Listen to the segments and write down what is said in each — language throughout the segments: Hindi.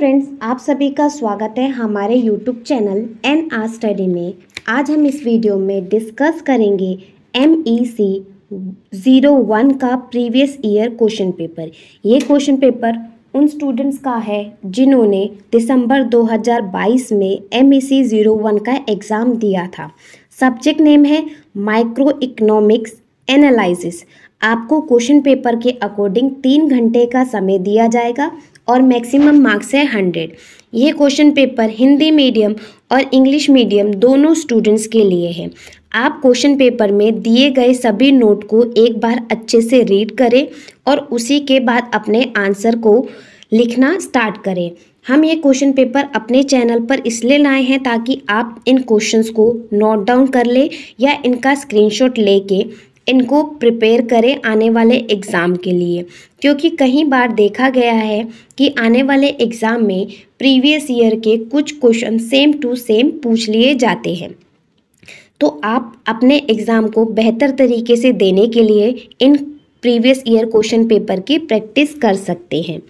फ्रेंड्स आप सभी का स्वागत है हमारे YouTube channel N R study में आज हम इस वीडियो में डिस्कस करेंगे M E C zero one का प्रीवियस ईयर क्वेश्चन पेपर ये क्वेश्चन पेपर उन स्टूडेंट्स का है जिन्होंने दिसंबर 2022 में M E C zero one का एग्ज़ाम दिया था सब्जेक्ट नेम है माइक्रो इकोनॉमिक्स एनालिसिस आपको क्वेश्चन पेपर के अकॉर्डिंग तीन घंटे का समय दिया जाएगा और मैक्सिमम मार्क्स है हंड्रेड ये क्वेश्चन पेपर हिंदी मीडियम और इंग्लिश मीडियम दोनों स्टूडेंट्स के लिए है आप क्वेश्चन पेपर में दिए गए सभी नोट को एक बार अच्छे से रीड करें और उसी के बाद अपने आंसर को लिखना स्टार्ट करें हम ये क्वेश्चन पेपर अपने चैनल पर इसलिए लाए हैं ताकि आप इन क्वेश्चंस को नोट डाउन कर लें या इनका स्क्रीनशॉट लेके इनको प्रिपेयर करें आने वाले एग्ज़ाम के लिए क्योंकि कई बार देखा गया है कि आने वाले एग्ज़ाम में प्रीवियस ईयर के कुछ क्वेश्चन सेम टू सेम पूछ लिए जाते हैं तो आप अपने एग्ज़ाम को बेहतर तरीके से देने के लिए इन प्रीवियस ईयर क्वेश्चन पेपर की प्रैक्टिस कर सकते हैं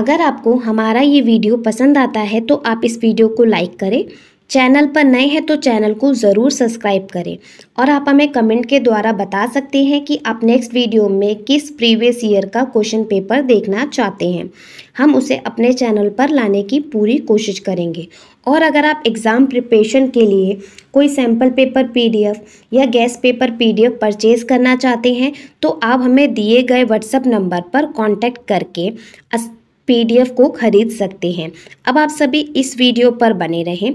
अगर आपको हमारा ये वीडियो पसंद आता है तो आप इस वीडियो को लाइक करें चैनल पर नए हैं तो चैनल को ज़रूर सब्सक्राइब करें और आप हमें कमेंट के द्वारा बता सकते हैं कि आप नेक्स्ट वीडियो में किस प्रीवियस ईयर का क्वेश्चन पेपर देखना चाहते हैं हम उसे अपने चैनल पर लाने की पूरी कोशिश करेंगे और अगर आप एग्ज़ाम प्रिपरेशन के लिए कोई सैम्पल पेपर पीडीएफ या गैस पेपर पीडीएफ परचेज़ करना चाहते हैं तो आप हमें दिए गए व्हाट्सएप नंबर पर कॉन्टैक्ट करके पीडीएफ को खरीद सकते हैं अब आप सभी इस वीडियो पर बने रहें